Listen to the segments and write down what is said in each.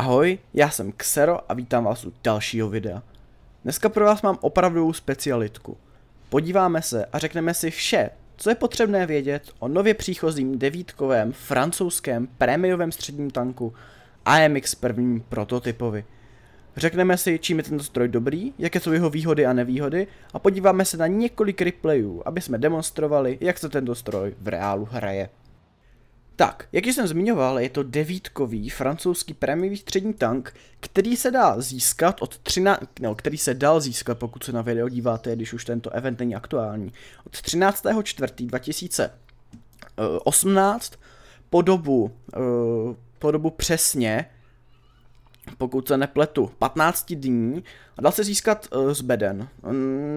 Ahoj, já jsem Xero a vítám vás u dalšího videa. Dneska pro vás mám opravdu specialitku. Podíváme se a řekneme si vše, co je potřebné vědět o nově příchozím devítkovém francouzském prémiovém středním tanku AMX prvním prototypovi. Řekneme si, čím je tento stroj dobrý, jaké jsou jeho výhody a nevýhody a podíváme se na několik replayů, aby jsme demonstrovali, jak se tento stroj v reálu hraje. Tak, jak jsem zmiňoval, je to devítkový francouzský prémiový střední tank, který se dá získat od 13, no, který se dal získat, pokud se na video díváte, když už tento event není aktuální, od 2018 po dobu, po dobu přesně pokud se nepletu, 15 dní a dá se získat eh, z beden.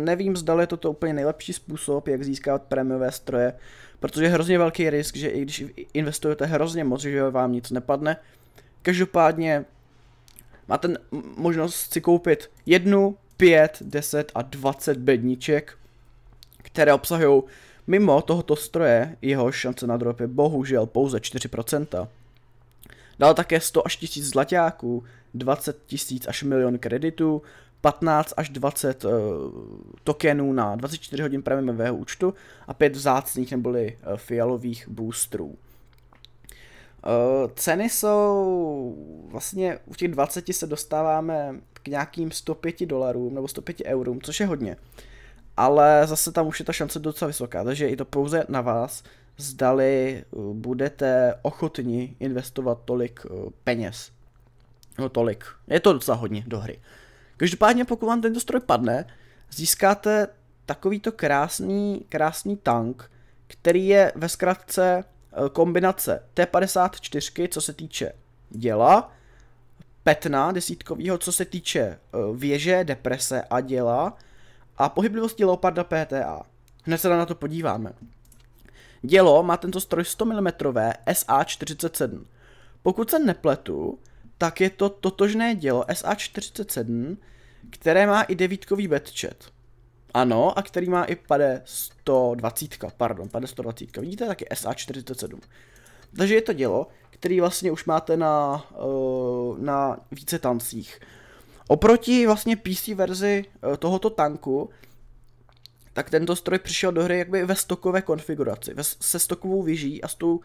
Nevím, zda je toto úplně nejlepší způsob, jak získat prémiové stroje, protože je hrozně velký risk, že i když investujete hrozně moc, že vám nic nepadne. Každopádně máte možnost si koupit jednu, pět, deset a dvacet bedniček, které obsahují mimo tohoto stroje jeho šance na drop je bohužel pouze 4%. Dal také 100 až 1000 zlatáků, 20 tisíc až milion kreditů, 15 až 20 uh, eh, tokenů na 24 hodin premiumového účtu a 5 vzácných neboli uh, fialových boostrů. Uh, eh, ceny jsou vlastně u těch 20 se dostáváme k nějakým 105 dolarům nebo 105 eurům, což je hodně. Ale zase tam už je ta šance docela vysoká, takže je to pouze na vás, zdali eh, budete ochotni investovat tolik eh, peněz. No tolik. Je to docela hodně do hry. Každopádně pokud vám tento stroj padne, získáte takovýto krásný, krásný tank, který je ve zkratce eh, kombinace T54, co se týče děla, petna desítkovýho, co se týče věže, deprese a děla a pohyblivosti Leoparda PTA. Hned se na to podíváme. Dělo má tento stroj 100 mm SA47. Pokud se nepletu, tak je to totožné dělo SA47, které má i devítkový bedčet. Ano, a který má i pade 120, pardon, pade 120, vidíte, je SA47. Takže je to dělo, který vlastně už máte na, eh, na více tancích. Oproti vlastně PC verzi eh, tohoto tanku tak tento stroj přišel do hry jakby ve stokové konfiguraci, ve, se stokovou věží a s tou uh,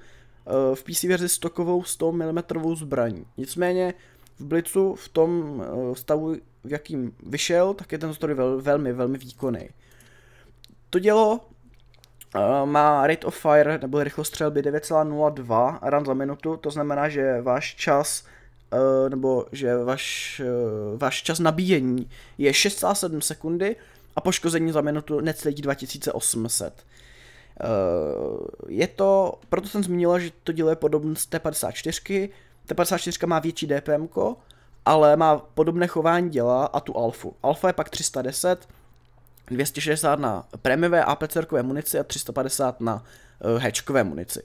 v PC verzi stokovou 100 mm zbraní. Nicméně v Blitzu v tom uh, stavu, v jakým vyšel, tak je ten stroj vel, velmi, velmi výkonný. To dělo uh, má rate of fire, nebo rychlost střelby 9,02 run za minutu, to znamená, že váš čas nebo že váš, váš čas nabíjení je 6,7 sekundy a poškození za minutu necelých eh, 2800. Je to, proto jsem zmínila, že to dílo je podobné z T54, T54 má větší DPM, ale má podobné chování děla a tu alfu. Alfa je pak 310, 260 na premivé apc munici a 350 na eh, hečkové munici.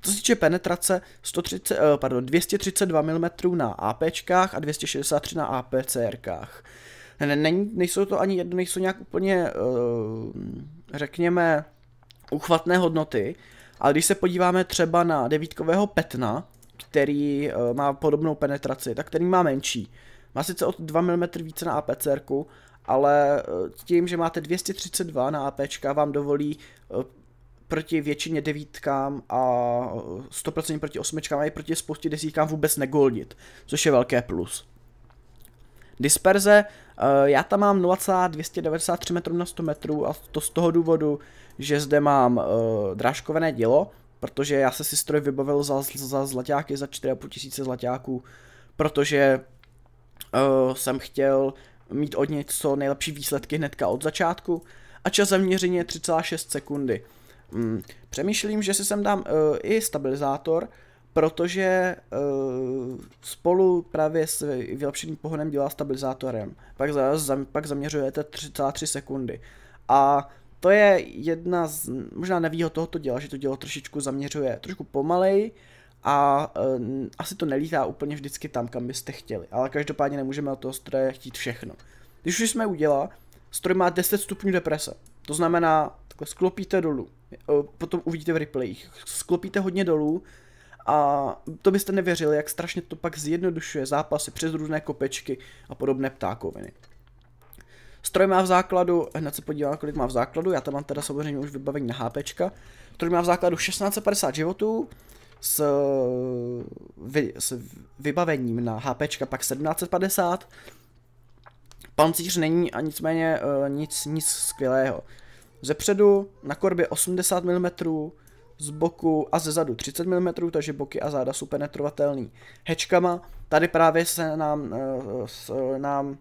Co se týče penetrace, 130, eh, pardon, 232 mm na APčkách a 263 na APCRkách ne, ne, nejsou to ani jedno, nejsou nějak úplně, eh, řekněme, uchvatné hodnoty, ale když se podíváme třeba na devítkového Petna, který eh, má podobnou penetraci, tak ten má menší. Má sice od 2 mm více na APCR, ale eh, tím, že máte 232 na AP, vám dovolí proti většině devítkám a 100% proti osmičkám a i proti spoustě desítkám vůbec negoldit, což je velké plus. Disperze, eh, já tam mám 0,293 metrů na 100 metrů a to z toho důvodu, že zde mám eh, drážkové dělo, protože já se si stroj vybavil za, za zlaťáky, za 4,5 tisíce zlaťáků, protože uh, jsem chtěl mít od něj co nejlepší výsledky hnedka od začátku a čas zaměření je 3,6 sekundy. Mm, přemýšlím, že si sem dám uh, i stabilizátor, protože uh, spolu právě s vylepšeným pohonem dělá stabilizátorem. Pak, za, za, pak zaměřujete 3,3 sekundy. A to je jedna z možná nevýhod tohoto děla, že to dělo trošičku zaměřuje trošku pomalej a uh, asi to nelítá úplně vždycky tam, kam byste chtěli. Ale každopádně nemůžeme od toho stroje chtít všechno. Když už jsme udělali, stroj má 10 stupňů deprese. To znamená, takhle sklopíte dolů, eh, potom uvidíte v replayích, sklopíte hodně dolů, a to byste nevěřili, jak strašně to pak zjednodušuje zápasy přes různé kopečky a podobné ptákoviny. Stroj má v základu, hned se podívám, kolik má v základu, já tam mám teda samozřejmě už vybavení na HP. Stroj má v základu 1650 životů, s, vy, s vybavením na HP pak 1750. Pancíř není a nicméně eh, nic, nic skvělého. Zepředu na korbě 80 mm, z boku a ze zadu 30 mm, takže boky a záda jsou penetrovatelný hečkama. Tady právě se nám, eh, s, eh, nám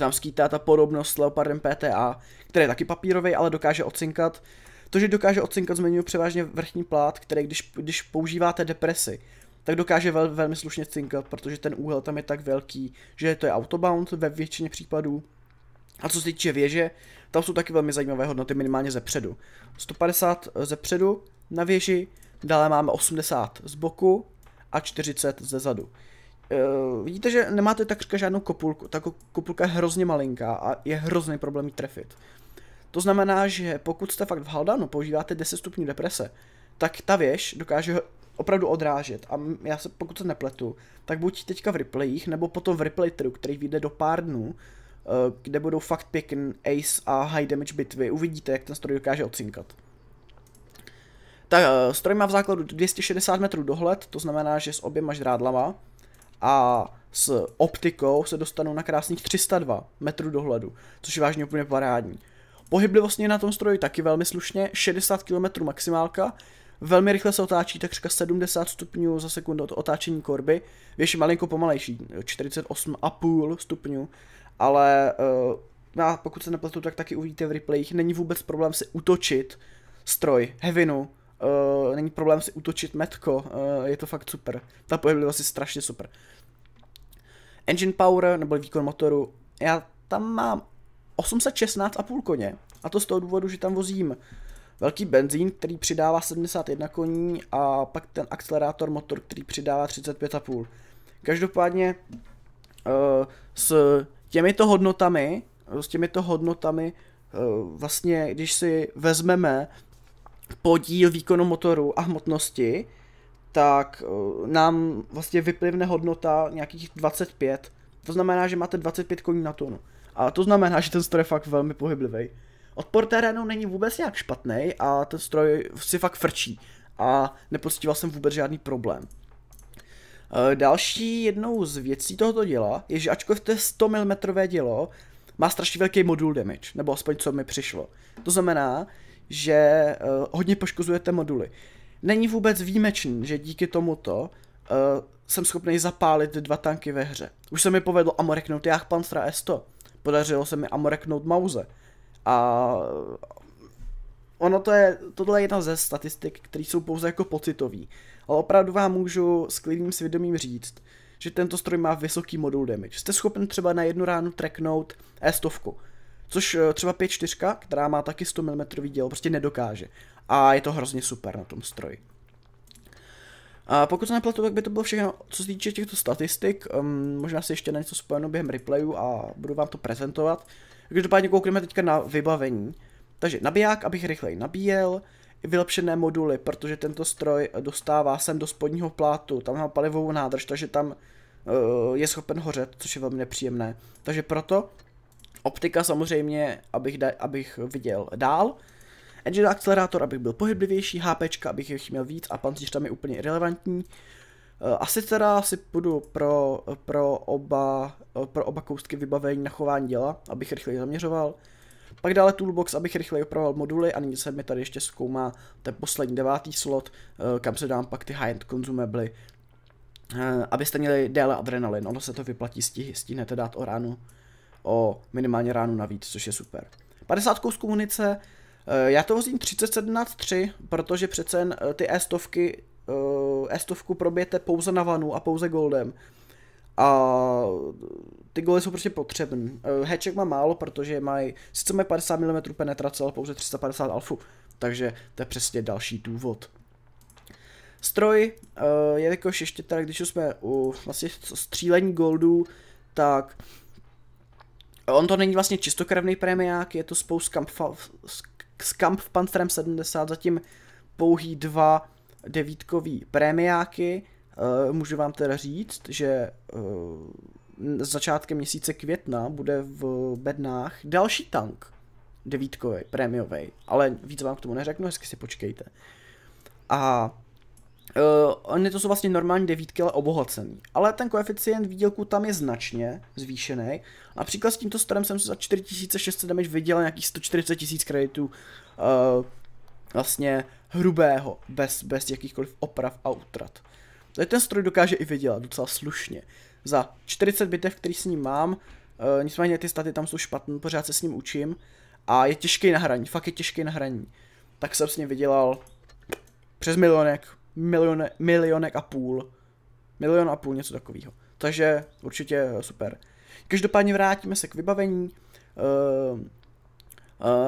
nám skýtá ta podobnost s Leopardem PTA, který je taky papírový, ale dokáže ocinkat. To, že dokáže ocinkat, zmiňuji převážně vrchní plát, který když, když používáte depresi, tak dokáže vel, velmi slušně cinkat, protože ten úhel tam je tak velký, že to je autobound ve většině případů. A co se týče věže, tam jsou taky velmi zajímavé hodnoty, minimálně ze předu. 150 eh, ze předu na věži, dále máme 80 z boku a 40 ze zadu. Uh, vidíte, že nemáte takřka žádnou kopulku. Ta kopulka je hrozně malinká a je hrozný problém jí trefit. To znamená, že pokud jste fakt v Haldanu, používáte 10 stupňů deprese, tak ta věž dokáže opravdu odrážet a já se, pokud se nepletu, tak buď teďka v replayích, nebo potom v replay který vyjde do pár dnů, Eh, kde budou fakt pěkný ace a high damage bitvy. Uvidíte, jak ten stroj dokáže ocinkat. Tak, eh, stroj má v základu 260 metrů dohled, to znamená, že s oběma žrádlama a s optikou se dostanu na krásných 302 metrů dohledu, což je vážně úplně parádní. Pohyblivost je na tom stroji taky velmi slušně, 60 km maximálka, velmi rychle se otáčí, takřka 70 stupňů za sekundu od otáčení korby, věž je malinko pomalejší, 48,5 stupňů ale uh, já pokud se nepletu, tak taky uvidíte v replayích, není vůbec problém si utočit stroj, hevinu, uh, není problém si utočit metko, uh, je to fakt super. Ta pohyblivost je strašně super. Engine power, nebo výkon motoru, já tam mám 816,5 koně. A to z toho důvodu, že tam vozím velký benzín, který přidává 71 koní a pak ten akcelerátor motor, který přidává 35,5. Každopádně uh, s těmito hodnotami, s těmito hodnotami eh, vlastně, když si vezmeme podíl výkonu motoru a hmotnosti, tak eh, nám vlastně vyplivne hodnota nějakých 25. To znamená, že máte 25 koní na tunu. A to znamená, že ten stroj je fakt velmi pohyblivý. Odpor terénu není vůbec nějak špatný a ten stroj si fakt frčí. A nepocítil jsem vůbec žádný problém. Eh, další jednou z věcí tohoto děla je, že ačkoliv to je 100 mm dělo, má strašně velký modul damage, nebo aspoň co mi přišlo. To znamená, že uh, hodně poškozujete moduly. Není vůbec výjimečný, že díky tomuto uh, jsem schopný zapálit dva tanky ve hře. Už se mi povedlo amoreknout jách Panstra S100. Podařilo se mi amoreknout Mauze. A ono to je, tohle je jedna ze statistik, které jsou pouze jako pocitový ale opravdu vám můžu s klidným svědomím říct, že tento stroj má vysoký modul damage. Jste schopen třeba na jednu ránu treknout E100, což eh, třeba 5.4, která má taky 100 mm dělo, prostě nedokáže. A je to hrozně super na tom stroji. A pokud se nepletu, tak by to bylo všechno, co se týče těchto statistik. Um, možná si ještě na něco spojeno během replayu a budu vám to prezentovat. Každopádně koukneme teďka na vybavení. Takže nabiják, abych rychleji nabíjel, vylepšené moduly, protože tento stroj dostává sem do spodního plátu, tam má palivovou nádrž, takže tam uh, je schopen hořet, což je velmi nepříjemné. Takže proto optika samozřejmě, abych, da, abych viděl dál, engine akcelerátor, abych byl pohyblivější, HP, abych jich měl víc a pancíř tam je úplně irrelevantní. Eh, asi teda si půjdu pro, pro, oba, pro oba kousky vybavení na chování děla, abych rychleji zaměřoval. Pak dále toolbox, abych rychleji opravoval moduly a nyní se mi tady ještě zkoumá ten poslední devátý slot, eh, kam se dám pak ty high-end consumably, eh, abyste měli déle adrenalin, ono se to vyplatí, stihnete dát o ránu, o minimálně ránu navíc, což je super. 50 z munice, eh, já to vozím 3, protože přece ty e-stovky, e-stovku probijete pouze na vanu a pouze goldem, a ty góly jsou prostě potřebné. Eh, Heček má málo, protože mají, sice mají 50 mm penetrace, ale pouze 350 alfu. Takže to je přesně další důvod. Stroj, eh, jelikož ještě tady, když jsme u vlastně střílení goldů, tak on to není vlastně čistokrevný premiák, je to spolu s v Pantherem 70, zatím pouhý dva devítkový premiáky. Eh, můžu vám teda říct, že eh, začátkem měsíce května bude v bednách další tank, devítkový, prémiový, ale víc vám k tomu neřeknu, hezky si počkejte. A Uh, eh, oni to jsou vlastně normální devítky, ale obohacený. Ale ten koeficient výdělku tam je značně zvýšený. Například s tímto starem jsem se za 4600 damage vydělal nějakých 140 tisíc kreditů uh, vlastně hrubého, bez, bez jakýchkoliv oprav a utrat. Tady ten stroj dokáže i vydělat docela slušně. Za 40 bitev, který s ním mám, uh, nicméně ty staty tam jsou špatné, pořád se s ním učím. A je těžký na hraní, fakt je těžký na hraní. Tak jsem s ním vydělal přes milionek, milione, milionek a půl. Milion a půl, něco takového. Takže určitě eh, super. Každopádně vrátíme se k vybavení. Uh, uh,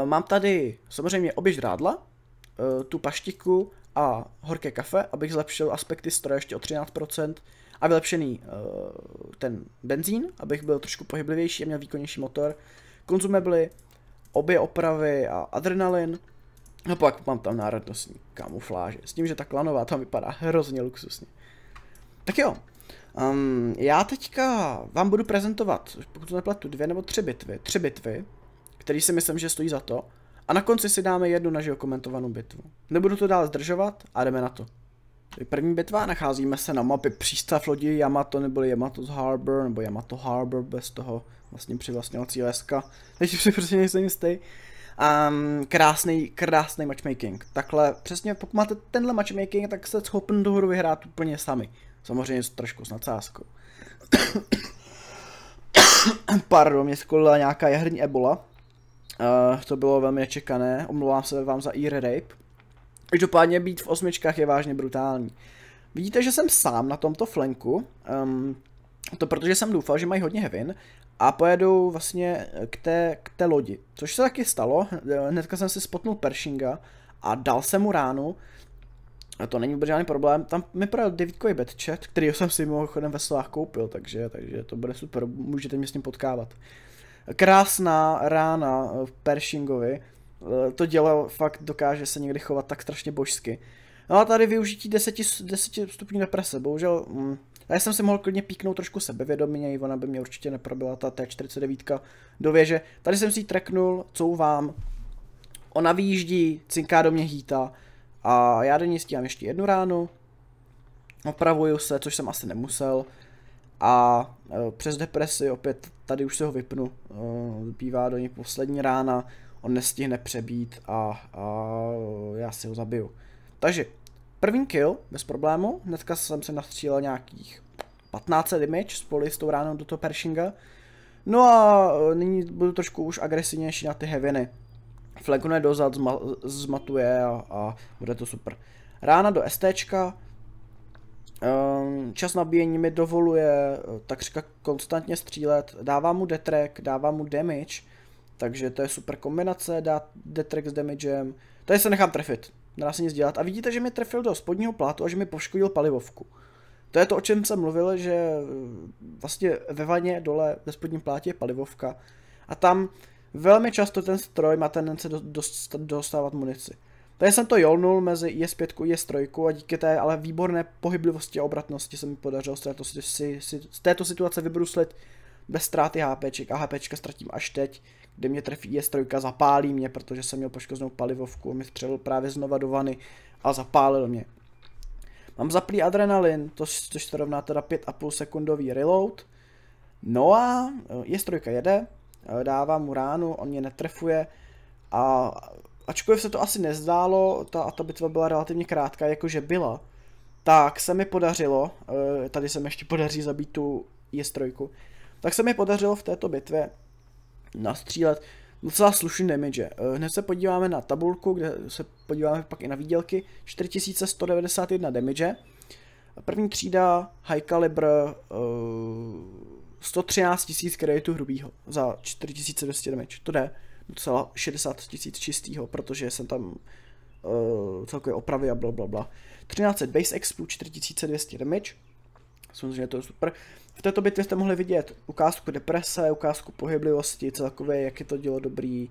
mám tady samozřejmě obě žrádla, uh, tu paštiku a horké kafe, abych zlepšil aspekty stroje ještě o 13% a vylepšený uh, ten benzín, abych byl trošku pohyblivější a měl výkonnější motor, byly obě opravy a adrenalin. A no pak mám tam národnostní kamufláže, s tím, že ta klanová tam vypadá hrozně luxusně. Tak jo, um, já teďka vám budu prezentovat, pokud to nepletu, dvě nebo tři bitvy, tři bitvy, které si myslím, že stojí za to. A na konci si dáme jednu naši komentovanou bitvu. Nebudu to dál zdržovat a jdeme na to. První bitva, nacházíme se na mapě přístav lodi Yamato nebo Yamato's Harbor, nebo Yamato Harbor bez toho vlastně přivlastňovací leska, než si prostě nejsem jistý. Um, krásný, krásný matchmaking. Takhle, přesně pokud máte tenhle matchmaking, tak jste schopen do hru vyhrát úplně sami. Samozřejmě trošku s nadsázkou. Pardon, mě skolila nějaká jehrní ebola. Uh, to bylo velmi čekané, omlouvám se vám za ear rape. Každopádně být v osmičkách je vážně brutální. Vidíte, že jsem sám na tomto flanku, um, to protože jsem doufal, že mají hodně hevin a pojedu vlastně k té, k té lodi, což se taky stalo, hnedka jsem si spotnul Pershinga a dal jsem mu ránu, a to není vůbec žádný problém, tam mi projel devítkový bedchat, který jsem si mimochodem ve slách koupil, takže, takže to bude super, můžete mě s ním potkávat krásná rána v Pershingovi. Eh, to dělo fakt dokáže se někdy chovat tak strašně božsky. No a tady využití 10, 10 stupňů deprese, bohužel... Mm, já jsem si mohl klidně píknout trošku sebevědoměji, ona by mě určitě neprobila ta T49 do věže. Tady jsem si ji treknul, couvám. Ona vyjíždí, cinká do mě hýta a já do ní stíhám ještě jednu ránu. Opravuju se, což jsem asi nemusel a e, přes depresi opět tady už se ho vypnu, e, bývá do něj poslední rána, on nestihne přebít a, a já si ho zabiju. Takže první kill bez problému, dneska jsem se nastřílel nějakých 15 damage spolu s tou ránou do toho Pershinga. No a e, nyní budu trošku už agresivnější na ty heaviny. Flagune dozad zma zmatuje a, a bude to super. Rána do STčka, Ehm, čas nabíjení mi dovoluje eh, takřka konstantně střílet, dává mu detrek, dává mu damage, takže to je super kombinace, dát detrek s damagem. Tady se nechám trefit, nedá se nic dělat. A vidíte, že mi trefil do spodního plátu a že mi poškodil palivovku. To je to, o čem jsem mluvil, že eh, vlastně ve vaně dole ve spodním plátě je palivovka a tam velmi často ten stroj má tendence dostávat munici. Tady jsem to jolnul mezi IS5 a IS3 a díky té ale výborné pohyblivosti a obratnosti se mi podařilo z této, si, si, z této situace vybruslit bez ztráty HPček a HPčka ztratím až teď, kdy mě trefí IS3, zapálí mě, protože jsem měl poškozenou palivovku a mi střelil právě znova do vany a zapálil mě. Mám zaplý adrenalin, to, což se rovná teda 5,5 sekundový reload. No a eh, IS3 jede, eh, dávám mu ránu, on mě netrefuje a ačkoliv se to asi nezdálo, ta, ta bitva byla relativně krátká, jakože byla, tak se mi podařilo, eh, tady se mi ještě podaří zabít tu je strojku, tak se mi podařilo v této bitvě nastřílet docela slušný damage. Eh, hned se podíváme na tabulku, kde se podíváme pak i na výdělky, 4191 damage, první třída, high caliber, 113 eh, 000 kreditů hrubýho za 4200 damage, to jde docela 60 tisíc čistýho, protože jsem tam uh, celkově opravy a bla, bla, bla. 13 base expu, 4200 damage, samozřejmě to je super. V této bitvě jste mohli vidět ukázku deprese, ukázku pohyblivosti, celkově jak je to dělo dobrý,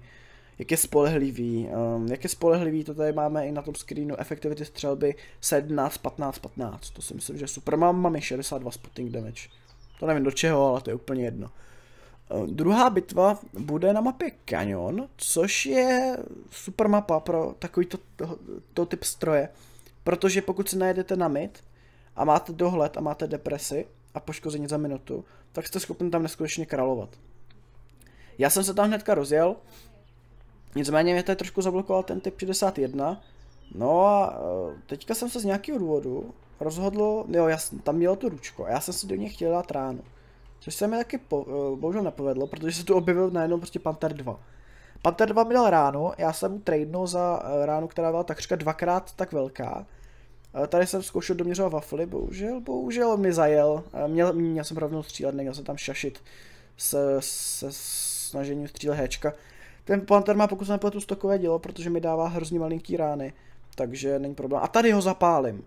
jak je spolehlivý. Um, jak je spolehlivý, to tady máme i na tom screenu, efektivity střelby 17, 15, 15, to si myslím, že je super. Mám, mám i 62 spotting damage. To nevím do čeho, ale to je úplně jedno. Eh, druhá bitva bude na mapě Canyon, což je super mapa pro takový to, to typ stroje. Protože pokud si najedete na mid a máte dohled a máte depresi a poškození za minutu, tak jste schopni tam neskutečně královat. Já jsem se tam hnedka rozjel, nicméně mě tady trošku zablokoval ten typ 61. No a eh, teďka jsem se z nějakého důvodu rozhodl, jo, jasně, tam mělo to ručko a já jsem si do něj chtěl dát ránu. Což se mi taky po, eh, bohužel nepovedlo, protože se tu objevil najednou prostě Panther 2. Panther 2 mi dal ránu, já jsem mu tradenul za eh, ránu, která byla takřka dvakrát tak velká. Eh, tady jsem zkoušel doměřovat wafly, bohužel, bohužel mi zajel. Měl, měl jsem rovnou střílet, neměl jsem tam šašit se, se snažením střílet hečka. Ten Panther má pokud se nepletu stokové dílo, protože mi dává hrozně malinký rány, takže není problém. A tady ho zapálím.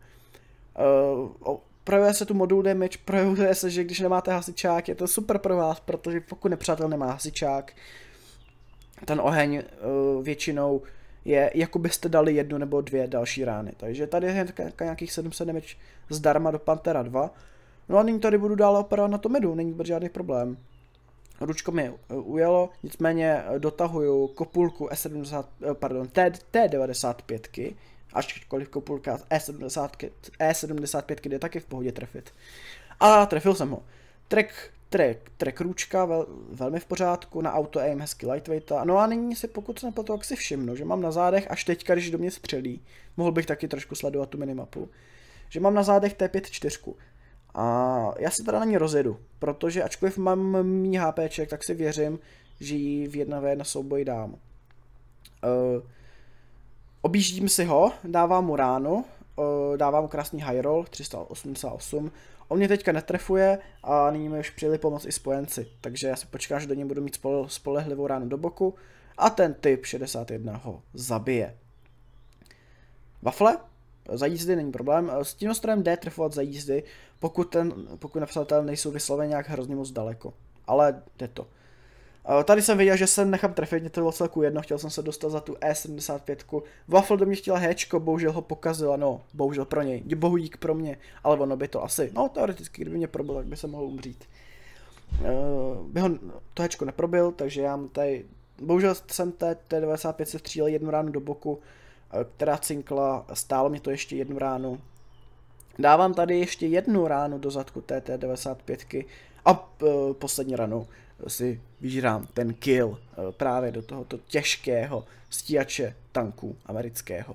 Uh, projevuje se tu modul damage, projevuje se, že když nemáte hasičák, je to super pro vás, protože pokud nepřátel nemá hasičák, ten oheň uh, většinou je, jako byste dali jednu nebo dvě další rány. Takže tady je nějakých 700 damage zdarma do Pantera 2. No a nyní tady budu dál operovat na medu, není vůbec žádný problém. Ručko mi eh, ujelo, nicméně eh, dotahuju kopulku S70, pardon, T, T95, ačkoliv kopulka e 75 E75 je taky v pohodě trefit. A trefil jsem ho. Trek, trek, trek růčka, vel, velmi v pořádku, na auto aim hezky lightweighta. No a nyní si pokud se nepletu, si všimnu, že mám na zádech až teďka, když do mě střelí, mohl bych taky trošku sledovat tu minimapu, že mám na zádech t 5 4 A já se teda na ní rozjedu, protože ačkoliv mám mý HPček, tak si věřím, že ji v 1v1 souboj dám. Uh, Objíždím si ho, dávám mu ráno, eh, dávám mu krásný high roll, 388. On mě teďka netrefuje a nyní mi už přijeli pomoc i spojenci, takže já si počkám, že do něj budu mít spole, spolehlivou ránu do boku a ten typ 61 ho zabije. Wafle? Za jízdy není problém. S tím ostrojem jde trefovat za jízdy, pokud, ten, pokud napsatel nejsou vysloveně nějak hrozně moc daleko. Ale jde to. Eh, tady jsem viděl, že se nechám trefit, mě to bylo celku jedno, chtěl jsem se dostat za tu E75. Waffle do mě chtěla Hčko, bohužel ho pokazila, no, bohužel pro něj, dík pro mě, ale ono by to asi, no teoreticky, kdyby mě probil, tak by se mohl umřít. Uh, by ho, to Hčko neprobil, takže já tady, bohužel jsem té T95 se střílel jednu ránu do boku, eh, která cinkla, stálo mi to ještě jednu ránu. Dávám tady ještě jednu ránu do zadku té T95 a uh, poslední ranu si vyžírám ten kill eh, právě do tohoto těžkého stíhače tanků amerického.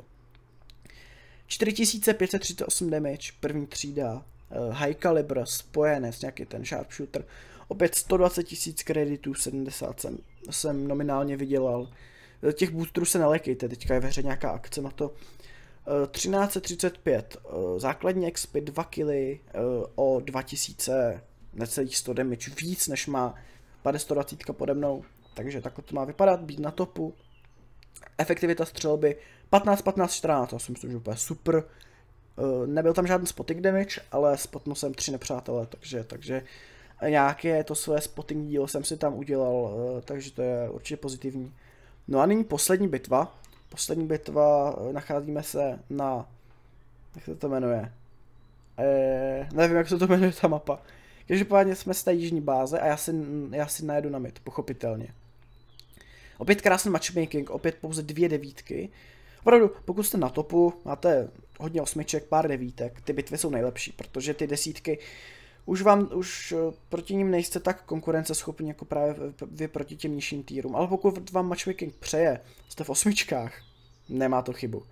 4538 damage, první třída, eh, high caliber, s nějaký ten sharpshooter, opět 120 000 kreditů, 70 jsem, jsem nominálně vydělal. Eh, těch boosterů se nelekejte, teďka je ve hře nějaká akce na to. 1335, základní expy 2 kily o 2000 necelých 100 damage, víc než má 520 pode mnou, takže takhle to má vypadat, být na topu. Efektivita střelby 15, 15, 14, to si myslím, že úplně super. Eh, nebyl tam žádný spotting damage, ale spotnul jsem tři nepřátelé, takže, takže nějaké to své spotting dílo jsem si tam udělal, eh, takže to je určitě pozitivní. No a nyní poslední bitva. Poslední bitva, eh, nacházíme se na, jak se to jmenuje? Eee, nevím, jak se to jmenuje ta mapa. Každopádně jsme z té jižní báze a já si, já si najedu na mid, pochopitelně. Opět krásný matchmaking, opět pouze dvě devítky. Opravdu, pokud jste na topu, máte hodně osmiček, pár devítek, ty bitvy jsou nejlepší, protože ty desítky už vám, už eh, proti ním nejste tak konkurenceschopní jako právě vy proti těm nižším týrům, ale pokud vám matchmaking přeje, jste v osmičkách, nemá to chybu.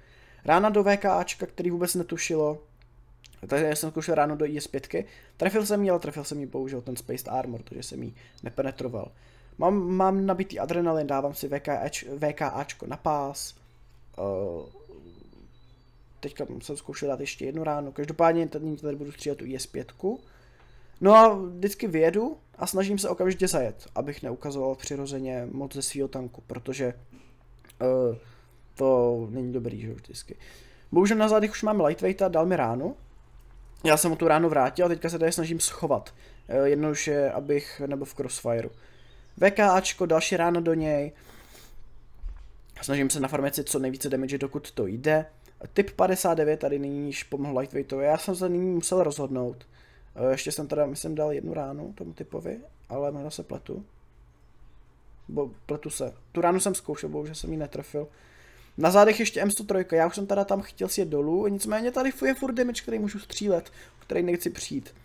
Rána do VKAčka, který vůbec netušilo, takže jsem zkoušel ráno do IS-5, trefil jsem ji, ale trefil jsem ji bohužel ten space Armor, protože jsem ji nepenetroval. Mám, mám nabitý adrenalin, dávám si VK, VKAčko na pás. Uh, teďka jsem zkoušel dát ještě jednu ráno. Každopádně tady, tady budu střílet tu IS-5. E no a vždycky vyjedu a snažím se okamžitě zajet, abych neukazoval přirozeně moc ze svého tanku, protože uh, to není dobrý, že vždycky. Bohužel na zádech už mám lightweighta, dal mi ránu, já jsem mu tu ráno vrátil a teďka se tady snažím schovat. Eh, jednoduše, abych nebo v crossfireu. VKAčko, další ráno do něj. Snažím se na farmaci co nejvíce damage, dokud to jde. Typ 59 tady nyní již pomohl lightweightovi. Já jsem se nyní musel rozhodnout. Eh, ještě jsem teda, myslím, dal jednu ránu tomu typovi, ale možná se pletu. Bo pletu se. Tu ránu jsem zkoušel, bohužel jsem ji netrefil. Na zádech ještě M103, já už jsem teda tam chtěl sjet dolů, nicméně tady je furt damage, který můžu střílet, který nechci přijít.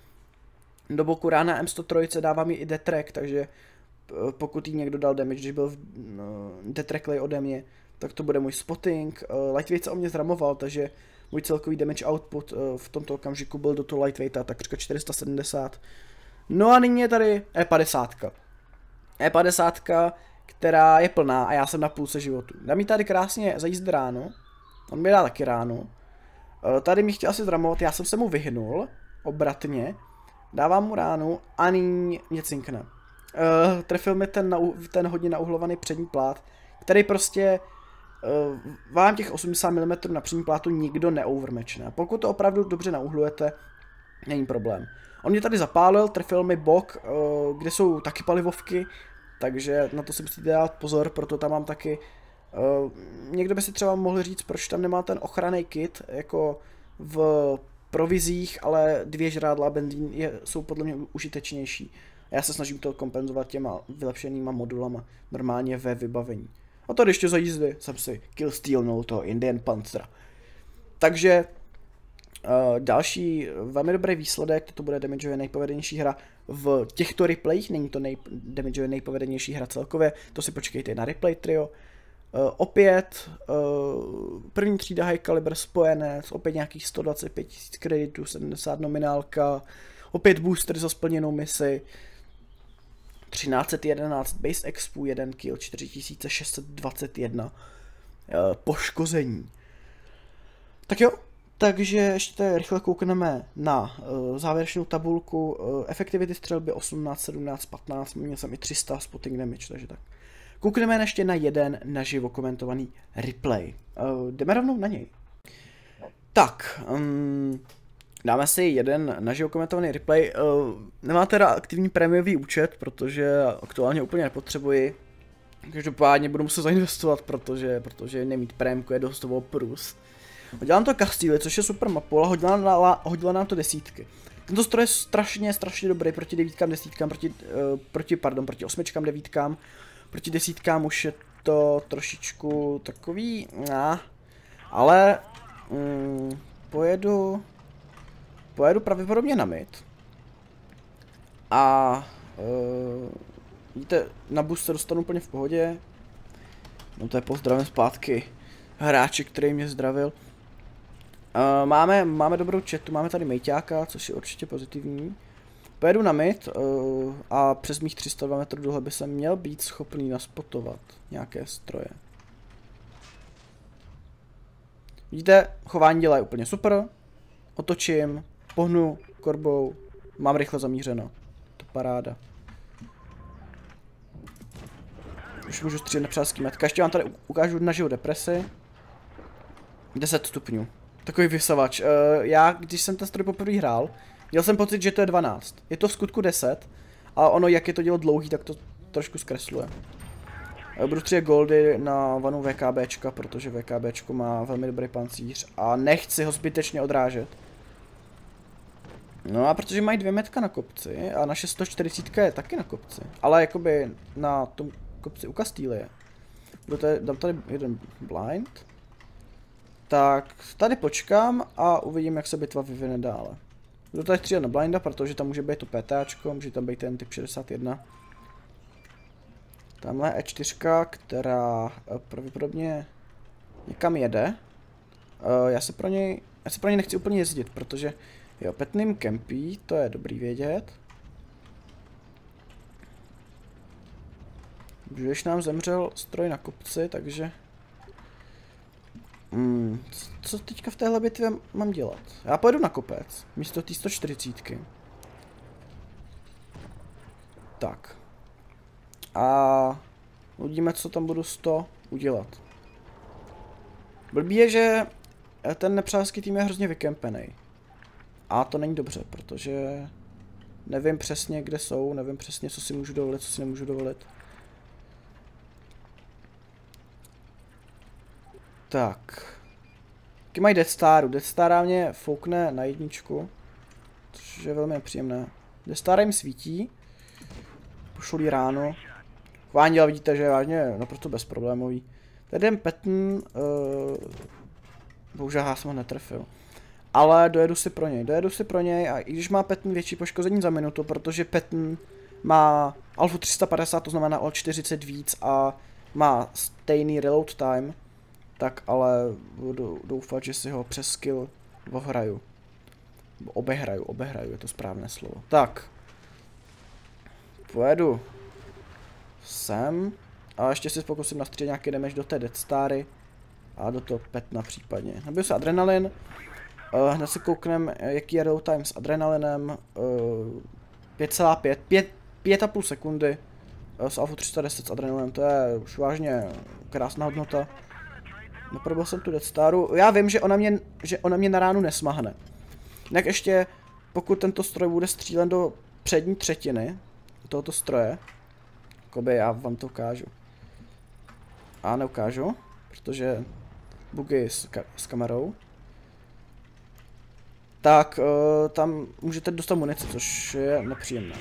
Do boku rána M103 dává mi i detrek, takže eh, pokud jí někdo dal damage, když byl v, no, detreklej ode mě, tak to bude můj spotting. Eh, Lightweight se o mě zramoval, takže můj celkový damage output eh, v tomto okamžiku byl do toho lightweighta takřka 470. No a nyní je tady E50. E50 která je plná a já jsem na půlce životu. Dá mi tady krásně zajíst ráno, on mi dá taky ráno. Eh, tady mi chtěl asi zramovat, já jsem se mu vyhnul, obratně, dávám mu ránu a nyní mě cinkne. Uh, trefil mi ten, na, ten hodně nauhlovaný přední plát, který prostě uh, vám těch 80 mm na přední plátu nikdo neovermečne. Pokud to opravdu dobře nauhlujete, není problém. On mě tady zapálil, trefil mi bok, uh, kde jsou taky palivovky, takže na to si musíte dát pozor, proto tam mám taky... Uh, někdo by si třeba mohl říct, proč tam nemá ten ochranný kit, jako v provizích, ale dvě žrádla a benzín je, jsou podle mě užitečnější. já se snažím to kompenzovat těma vylepšenýma modulama normálně ve vybavení. A tady ještě za jízdy jsem si kill stealnul toho Indian Panthera. Takže Uh, další velmi dobrý výsledek, to bude Damageově nejpovedenější hra v těchto replayích, není to nej, Damageově nejpovedenější hra celkově, to si počkejte na replay trio. Uh, opět uh, první třída High Caliber spojenec, opět nějakých 125 000 kreditů, 70 nominálka, opět booster za splněnou misi, 1311 base expu, 1 kill, 4621 uh, poškození. Tak jo, takže ještě rychle koukneme na uh, závěrečnou tabulku. Uh, efektivity střelby 18, 17, 15, měl jsem i 300 spotting damage, takže tak. Koukneme ještě na jeden naživo komentovaný replay. Uh, jdeme rovnou na něj. Tak, um, dáme si jeden naživo komentovaný replay. Uh, nemá teda aktivní prémiový účet, protože aktuálně úplně nepotřebuji. Každopádně budu muset zainvestovat, protože, protože nemít prémku je dost prus. Hodila nám to Castile, což je super mapola, hodila, na, hodila nám to desítky. Tento stroj je strašně, strašně dobrý proti devítkám, desítkám, proti, uh, proti, pardon, proti osmičkám, devítkám, proti desítkám už je to trošičku takový, na, ale mm, pojedu, pojedu pravděpodobně na mid. A uh, vidíte, na bus se dostanu úplně v pohodě. No to je pozdravím zpátky hráče, který mě zdravil. Uh, máme, máme dobrou chatu, máme tady mejťáka, což je určitě pozitivní. Pojedu na mid uh, eh, a přes mých 302 metrů dlouho by se měl být schopný naspotovat nějaké stroje. Vidíte, chování dělá je úplně super. Otočím, pohnu korbou, mám rychle zamířeno. To paráda. Už můžu střílet nepřátelský metka. Ještě vám tady ukážu na naživo depresi. 10 stupňů. Takový vysavač. Uh, já, když jsem ten stroj poprvé hrál, měl jsem pocit, že to je 12. Je to v skutku 10. A ono, jak je to dělo dlouhý, tak to trošku zkresluje. Eh, budu tři goldy na vanu VKBčka, protože VKBčko má velmi dobrý pancíř a nechci ho zbytečně odrážet. No a protože mají dvě metka na kopci a naše 140 je taky na kopci, ale jakoby na tom kopci u Kastýlie. Dám tady jeden blind. Tak, tady počkám a uvidím, jak se bitva vyvine dále. Budu tady střílet na blinda, protože tam může být to PTAčko, může tam být ten typ 61. Tamhle je E4, která eh, pravděpodobně někam jede. Eh, já se pro něj, já se pro něj nechci úplně jezdit, protože jo, petným kempí, to je dobrý vědět. Když nám zemřel stroj na kopci, takže Mm, co teďka v téhle bitvě mám dělat? Já pojedu na kopec, místo té 140. Tak. A uvidíme, co tam budu 100 udělat. Blbý je, že ten nepřátelský tým je hrozně vykempený. A to není dobře, protože nevím přesně, kde jsou, nevím přesně, co si můžu dovolit, co si nemůžu dovolit. Tak. Taky mají Death Staru. Death Stara mě foukne na jedničku. Což je velmi příjemné. Death Star jim svítí. Pošulí ráno. Váněl vidíte, že je vážně naprosto bezproblémový. Tady jen Petn... Uh, eh, bohužel já jsem ho netrefil. Ale dojedu si pro něj, dojedu si pro něj a i když má Petn větší poškození za minutu, protože Petn má Alfu 350, to znamená o 40 víc a má stejný reload time, tak ale budu doufat, že si ho přes skill vohraju. Obehraju, obehraju je to správné slovo. Tak. Pojedu sem. A ještě si pokusím nastřílet nějaký damage do té Dead Stary a do toho Petna případně. Nabiju se adrenalin. Uh, hned se kouknem, jaký je time s adrenalinem. Uh, 5,5, 5,5 sekundy uh, s Alfa 310 s adrenalinem, to je už vážně krásná hodnota. Neprobil jsem tu Death Staru. Já vím, že ona mě, že ona mě na ránu nesmahne. Jinak ještě, pokud tento stroj bude střílen do přední třetiny tohoto stroje, koby já vám to ukážu. A neukážu, protože bugy s, ka s kamerou. Tak, uh, tam můžete dostat munici, což je nepříjemné.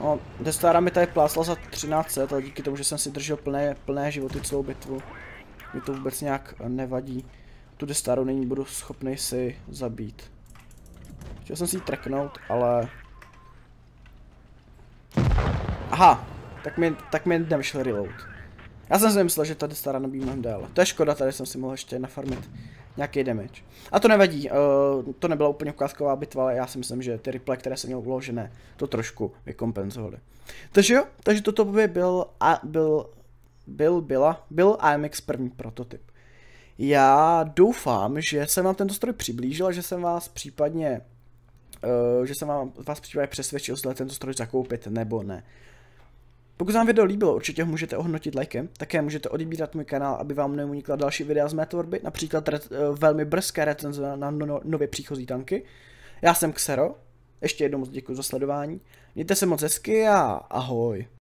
No, Stara mi tady plásla za 13, ale díky tomu, že jsem si držel plné, plné životy celou bitvu mi to vůbec nějak nevadí. Tu destaru není budu schopný si zabít. Chtěl jsem si ji treknout, ale... Aha, tak mi, tak mi nevyšel reload. Já jsem si myslel, že tady stará nabíjí mnohem déle. To je škoda, tady jsem si mohl ještě nafarmit nějaký damage. A to nevadí, uh, to nebyla úplně ukázková bitva, ale já si myslím, že ty replay, které jsem měl uložené, to trošku vykompenzovaly. Takže jo, takže toto by byl, a, byl byl, byla, byl AMX první prototyp. Já doufám, že jsem vám tento stroj přiblížil a že jsem vás případně, uh, že jsem vám, vás případně přesvědčil, zda tento stroj zakoupit nebo ne. Pokud vám video líbilo, určitě ho můžete ohodnotit lajkem, také můžete odebírat můj kanál, aby vám neunikla další videa z mé tvorby, například re- eh, velmi brzké recenze na no- no- nově příchozí tanky. Já jsem Xero, ještě jednou moc děkuji za sledování, mějte se moc hezky a ahoj.